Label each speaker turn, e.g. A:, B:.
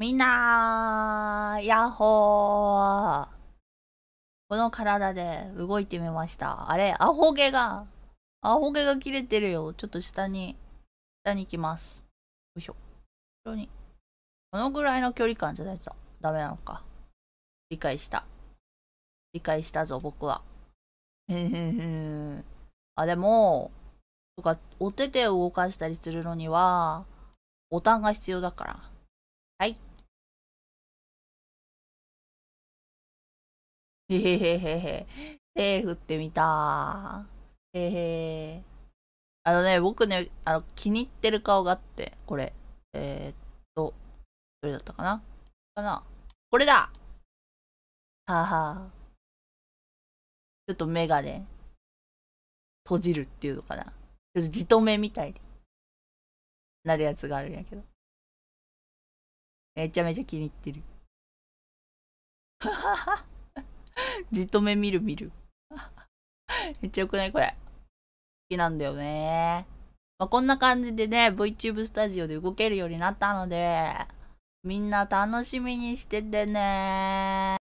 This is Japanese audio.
A: みんなー、ヤッホー。この体で動いてみました。あれ、アホ毛が、アホ毛が切れてるよ。ちょっと下に、下に行きます。よいしょ。後ろに。このぐらいの距離感じゃないとダメなのか。理解した。理解したぞ、僕は。へへへ。あ、でも、
B: とか、お手手を動かしたりするのには、ボタンが必要だから。はい。へへへへへ。手振ってみたへへ。
A: あのね、僕ね、あの、気に入ってる顔があって、これ。えー、っと、
B: どれだったかなかなこれだははちょっと目がね、閉じるっていうのかな。ちょっとじとめみたいになるやつがあるんやけど。めちゃめちゃ気に入ってる。ははは。
A: じっと目見る見る。めっちゃ良くないこれ。好きなんだよね。まあ、こんな感じでね、VTube スタジオで動けるようになったので、みんな楽しみにしててね